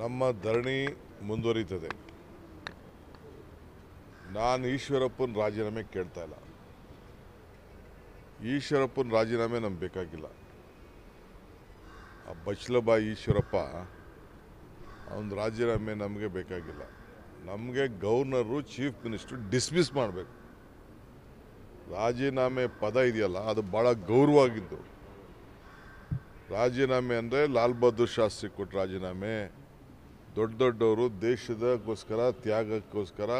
ನಮ್ಮ ಧರಣಿ ಮುಂದುವರಿತದೆ ನಾನು ಈಶ್ವರಪ್ಪನ ರಾಜೀನಾಮೆ ಕೇಳ್ತಾ ಇಲ್ಲ ಈಶ್ವರಪ್ಪನ ರಾಜೀನಾಮೆ ನಮ್ಗೆ ಬೇಕಾಗಿಲ್ಲ ಆ ಬಚ್ಲಬಾಯಿ ಈಶ್ವರಪ್ಪ ಅವನ ರಾಜೀನಾಮೆ ನಮಗೆ ಬೇಕಾಗಿಲ್ಲ ನಮಗೆ ಗವರ್ನರು ಚೀಫ್ ಮಿನಿಸ್ಟರ್ ಡಿಸ್ಮಿಸ್ ಮಾಡಬೇಕು ರಾಜೀನಾಮೆ ಪದ ಇದೆಯಲ್ಲ ಅದು ಭಾಳ ಗೌರವ ಆಗಿದ್ದು ರಾಜೀನಾಮೆ ಅಂದರೆ ಲಾಲ್ ಬಹದ್ದೂರ್ ಶಾಸ್ತ್ರಿ ಕೊಟ್ಟ ರಾಜೀನಾಮೆ ದೊಡ್ಡ ದೊಡ್ಡವರು ದೇಶದಕ್ಕೋಸ್ಕರ ತ್ಯಾಗಕ್ಕೋಸ್ಕರ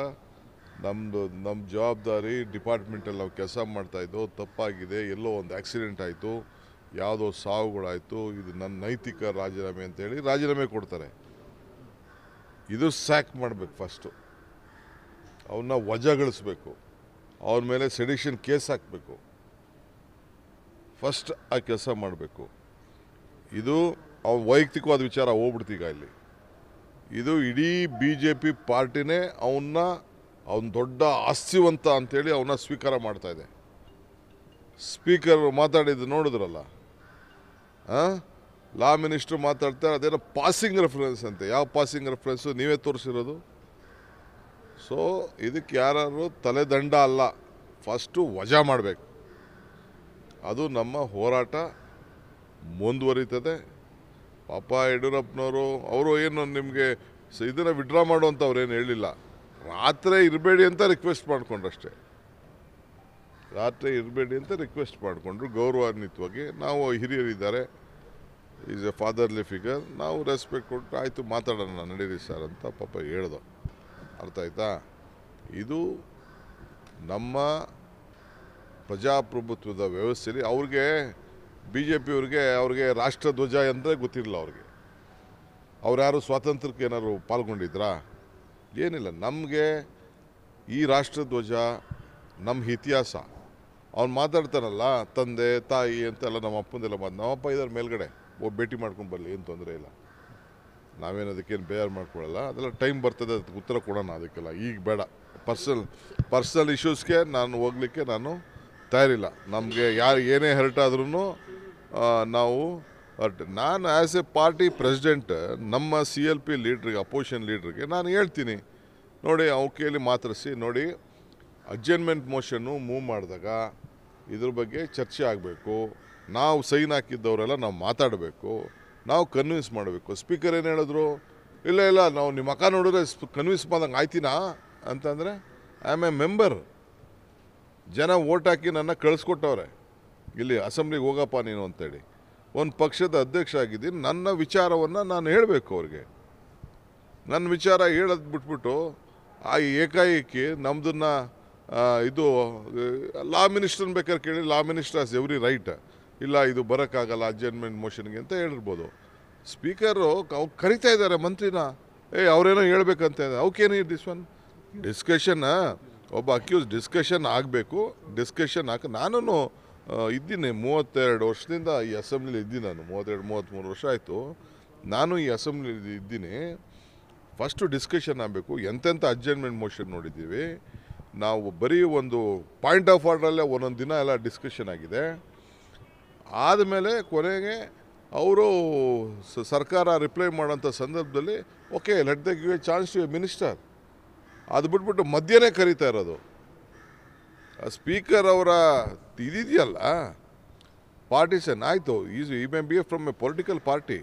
ನಮ್ಮದು ನಮ್ಮ ಜವಾಬ್ದಾರಿ ಡಿಪಾರ್ಟ್ಮೆಂಟಲ್ಲಿ ನಾವು ಕೆಲಸ ಮಾಡ್ತಾಯಿದ್ದೋ ತಪ್ಪಾಗಿದೆ ಎಲ್ಲೋ ಒಂದು ಆ್ಯಕ್ಸಿಡೆಂಟ್ ಆಯಿತು ಯಾವುದೋ ಸಾವುಗಳಾಯಿತು ಇದು ನನ್ನ ನೈತಿಕ ರಾಜೀನಾಮೆ ಅಂತೇಳಿ ರಾಜೀನಾಮೆ ಕೊಡ್ತಾರೆ ಇದು ಸ್ಯಾಕ್ ಮಾಡಬೇಕು ಫಸ್ಟು ಅವನ್ನ ವಜಾಗಳಿಸ್ಬೇಕು ಅವ್ರ ಮೇಲೆ ಸೆಡಿಷನ್ ಕೇಸ್ ಹಾಕಬೇಕು ಫಸ್ಟ್ ಆ ಕೆಲಸ ಮಾಡಬೇಕು ಇದು ಅವ್ನ ವೈಯಕ್ತಿಕವಾದ ವಿಚಾರ ಹೋಗ್ಬಿಡ್ತೀಗ ಇಲ್ಲಿ ಇದು ಇಡೀ ಬಿ ಜೆ ಪಿ ಪಾರ್ಟಿನೇ ಅವನ್ನ ಅವನ ದೊಡ್ಡ ಆಸ್ತಿವಂತ ಅಂಥೇಳಿ ಅವನ್ನ ಸ್ವೀಕಾರ ಮಾಡ್ತಾ ಇದೆ ಸ್ಪೀಕರ್ ಮಾತಾಡಿದ್ದು ನೋಡಿದ್ರಲ್ಲ ಲಾ ಮಿನಿಸ್ಟ್ರು ಮಾತಾಡ್ತಾರೆ ಅದೇನೋ ಪಾಸಿಂಗ್ ರೆಫರೆನ್ಸ್ ಅಂತೆ ಯಾವ ಪಾಸಿಂಗ್ ರೆಫರೆನ್ಸು ನೀವೇ ತೋರಿಸಿರೋದು ಸೊ ಇದಕ್ಕೆ ಯಾರು ತಲೆದಂಡ ಅಲ್ಲ ಫಸ್ಟು ವಜಾ ಮಾಡಬೇಕು ಅದು ನಮ್ಮ ಹೋರಾಟ ಮುಂದುವರಿತದೆ ಪಾಪ ಯಡಿಯೂರಪ್ಪನವರು ಅವರು ಏನು ನಿಮಗೆ ಇದನ್ನು ವಿಡ್ರಾ ಮಾಡುವಂಥವ್ರು ಏನು ಹೇಳಿಲ್ಲ ರಾತ್ರಿ ಇರಬೇಡಿ ಅಂತ ರಿಕ್ವೆಸ್ಟ್ ಮಾಡಿಕೊಂಡ್ರಷ್ಟೇ ರಾತ್ರಿ ಇರಬೇಡಿ ಅಂತ ರಿಕ್ವೆಸ್ಟ್ ಮಾಡಿಕೊಂಡ್ರು ಗೌರವಾನ್ವಿತವಾಗಿ ನಾವು ಹಿರಿಯರಿದ್ದಾರೆ ಈಸ್ ಎ ಫಾದರ್ಲಿ ಫಿಗರ್ ನಾವು ರೆಸ್ಪೆಕ್ಟ್ ಕೊಟ್ಟು ಆಯಿತು ಮಾತಾಡೋಣ ನಡೀರಿ ಸರ್ ಅಂತ ಪಾಪ ಹೇಳ್ದು ಅರ್ಥ ಆಯ್ತಾ ಇದು ನಮ್ಮ ಪ್ರಜಾಪ್ರಭುತ್ವದ ವ್ಯವಸ್ಥೆಯಲ್ಲಿ ಅವ್ರಿಗೆ ಬಿ ಜೆ ಪಿಯವ್ರಿಗೆ ಅವ್ರಿಗೆ ರಾಷ್ಟ್ರ ಧ್ವಜ ಅಂದರೆ ಗೊತ್ತಿರಲಿಲ್ಲ ಅವ್ರಿಗೆ ಅವ್ರು ಯಾರು ಸ್ವಾತಂತ್ರ್ಯಕ್ಕೆ ಏನಾದ್ರು ಪಾಲ್ಗೊಂಡಿದ್ರಾ ಏನಿಲ್ಲ ನಮಗೆ ಈ ರಾಷ್ಟ್ರಧ್ವಜ ನಮ್ಮ ಇತಿಹಾಸ ಅವ್ನು ಮಾತಾಡ್ತಾನಲ್ಲ ತಂದೆ ತಾಯಿ ಅಂತೆಲ್ಲ ನಮ್ಮ ಅಪ್ಪಂದೆಲ್ಲ ಮಾತು ನಮ್ಮಪ್ಪ ಇದ್ರ ಮೇಲ್ಗಡೆ ಒಬ್ಬ ಭೇಟಿ ಮಾಡ್ಕೊಂಡು ಬರಲಿ ಏನು ತೊಂದರೆ ಇಲ್ಲ ನಾವೇನು ಅದಕ್ಕೇನು ಬೇಜಾರು ಮಾಡ್ಕೊಳ್ಳಲ್ಲ ಅದೆಲ್ಲ ಟೈಮ್ ಬರ್ತದೆ ಅದಕ್ಕೆ ಉತ್ತರ ಕೊಡೋಣ ಅದಕ್ಕೆಲ್ಲ ಈಗ ಬೇಡ ಪರ್ಸನಲ್ ಪರ್ಸ್ನಲ್ ಇಶ್ಯೂಸ್ಗೆ ನಾನು ಹೋಗ್ಲಿಕ್ಕೆ ನಾನು ತಯಾರಿಲ್ಲ ನಮಗೆ ಯಾರು ಏನೇ ಹರ್ಟ್ ಆದ್ರೂ ನಾವು ನಾನು ಆ್ಯಸ್ ಎ ಪಾರ್ಟಿ ಪ್ರೆಸಿಡೆಂಟ್ ನಮ್ಮ ಸಿ ಎಲ್ ಪಿ ಲೀಡ್ರಿಗೆ ಅಪೋಸಿಷನ್ ಲೀಡ್ರಿಗೆ ನಾನು ಹೇಳ್ತೀನಿ ನೋಡಿ ಕೇಳಿ ಮಾತ್ರಿಸಿ ನೋಡಿ ಅಜ್ಜನ್ಮೆಂಟ್ ಮೋಷನ್ನು ಮೂವ್ ಮಾಡಿದಾಗ ಇದ್ರ ಬಗ್ಗೆ ಚರ್ಚೆ ಆಗಬೇಕು ನಾವು ಸೈನ್ ಹಾಕಿದ್ದವರೆಲ್ಲ ನಾವು ಮಾತಾಡಬೇಕು ನಾವು ಕನ್ವಿನ್ಸ್ ಮಾಡಬೇಕು ಸ್ಪೀಕರ್ ಏನು ಹೇಳಿದ್ರು ಇಲ್ಲ ಇಲ್ಲ ನಾವು ನಿಮ್ಮ ಅಕ್ಕ ನೋಡಿದ್ರೆ ಕನ್ವಿನ್ಸ್ ಮಾಡ್ದಂಗೆ ಆಯ್ತೀನಾ ಅಂತಂದರೆ ಐ ಆಮ್ ಎ ಮೆಂಬರ್ ಜನ ಓಟ್ ಹಾಕಿ ನನ್ನ ಕಳಿಸ್ಕೊಟ್ಟವ್ರೆ ಇಲ್ಲಿ ಅಸೆಂಬ್ಲಿಗೆ ಹೋಗಪ್ಪ ನೀನು ಅಂತೇಳಿ ಒಂದು ಪಕ್ಷದ ಅಧ್ಯಕ್ಷ ಆಗಿದ್ದೀನಿ ನನ್ನ ವಿಚಾರವನ್ನು ನಾನು ಹೇಳಬೇಕು ಅವ್ರಿಗೆ ನನ್ನ ವಿಚಾರ ಹೇಳೋದು ಬಿಟ್ಬಿಟ್ಟು ಆ ಏಕಾಏಕಿ ನಮ್ಮದನ್ನು ಇದು ಲಾ ಮಿನಿಸ್ಟರ್ ಬೇಕಾದ್ರೆ ಕೇಳಿ law minister as every right ಇಲ್ಲ ಇದು ಬರೋಕ್ಕಾಗಲ್ಲ ಅಡ್ಜಸ್ಟ್ಮೆಂಟ್ ಮೋಷನ್ಗೆ ಅಂತ ಹೇಳಿರ್ಬೋದು ಸ್ಪೀಕರು ಅವ್ರು ಕರಿತಾ ಇದ್ದಾರೆ ಮಂತ್ರಿನ ಏ ಅವರೇನೋ ಹೇಳ್ಬೇಕಂತ ಅವಕ್ಕೇನು ದಿಸ್ ಒನ್ ಡಿಸ್ಕಷನ್ ಒಬ್ಬ ಅಕ್ಯೂಸ್ ಡಿಸ್ಕಷನ್ ಆಗಬೇಕು ಡಿಸ್ಕಷನ್ ಹಾಕಿ ನಾನು ಇದ್ದೀನಿ ಮೂವತ್ತೆರಡು ವರ್ಷದಿಂದ ಈ ಅಸೆಂಬ್ಲಿಲಿ ಇದ್ದೀನಿ ನಾನು ಮೂವತ್ತೆರಡು ಮೂವತ್ತ್ಮೂರು ವರ್ಷ ಆಯಿತು ನಾನು ಈ ಅಸೆಂಬ್ಲಿಲಿ ಇದ್ದೀನಿ ಫಸ್ಟು ಡಿಸ್ಕಷನ್ ಆಗಬೇಕು ಎಂತೆಂಥ ಅಡ್ಜಸ್ಟ್ಮೆಂಟ್ ಮೋಷನ್ ನೋಡಿದ್ದೀವಿ ನಾವು ಬರೀ ಒಂದು ಪಾಯಿಂಟ್ ಆಫ್ ಆರ್ಡ್ರಲ್ಲೇ ಒಂದೊಂದು ದಿನ ಎಲ್ಲ ಡಿಸ್ಕಷನ್ ಆಗಿದೆ ಆದಮೇಲೆ ಕೊನೆಗೆ ಅವರು ಸರ್ಕಾರ ರಿಪ್ಲೈ ಮಾಡೋಂಥ ಸಂದರ್ಭದಲ್ಲಿ okay let the chance to a minister ಅದು ಬಿಟ್ಬಿಟ್ಟು ಮಧ್ಯನೇ ಕರಿತಾ ಇರೋದು ಸ್ಪೀಕರ್ ಅವರ ಇದಿದೆಯಲ್ಲ ಪಾರ್ಟಿಸನ್ ಆಯಿತು ಈಸ್ ಈ may be from a political party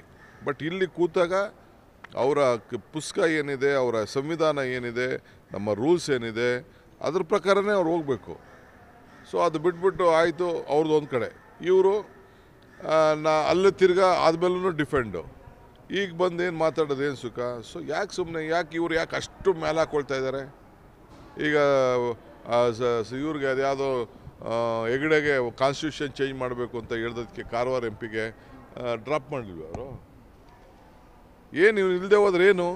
but ಇಲ್ಲಿ ಕೂತಾಗ ಅವರ ಪುಸ್ತಕ ಏನಿದೆ ಅವರ ಸಂವಿಧಾನ ಏನಿದೆ ನಮ್ಮ ರೂಲ್ಸ್ ಏನಿದೆ ಅದ್ರ ಪ್ರಕಾರನೇ ಅವ್ರು ಹೋಗಬೇಕು ಸೊ ಅದು ಬಿಟ್ಬಿಟ್ಟು ಆಯಿತು ಅವ್ರದ್ದು ಒಂದು ಕಡೆ ಇವರು ನಾ ಅಲ್ಲಿ ತಿರ್ಗಾ ಆದಮೇಲೂ ಡಿಫೆಂಡು ಈಗ ಬಂದು ಏನು ಮಾತಾಡೋದು ಏನು ಸುಖ ಸೊ ಯಾಕೆ ಸುಮ್ಮನೆ ಯಾಕೆ ಇವ್ರು ಯಾಕೆ ಅಷ್ಟು ಮೇಲೆ ಹಾಕೊಳ್ತಾ ಇದ್ದಾರೆ ಈಗ ಇವ್ರಿಗೆ ಅದು ಯಾವುದೋ ಹೆಗಡೆಗೆ ಕಾನ್ಸ್ಟಿಟ್ಯೂಷನ್ ಚೇಂಜ್ ಮಾಡಬೇಕು ಅಂತ ಹೇಳಿದಕ್ಕೆ ಕಾರವಾರ ಎಂ ಪಿಗೆ ಡ್ರಾಪ್ ಮಾಡಿದ್ವಿ ಅವರು ಏನು ಇವ್ರು ಇಲ್ಲದೆ ಹೋದ್ರೆ ಏನು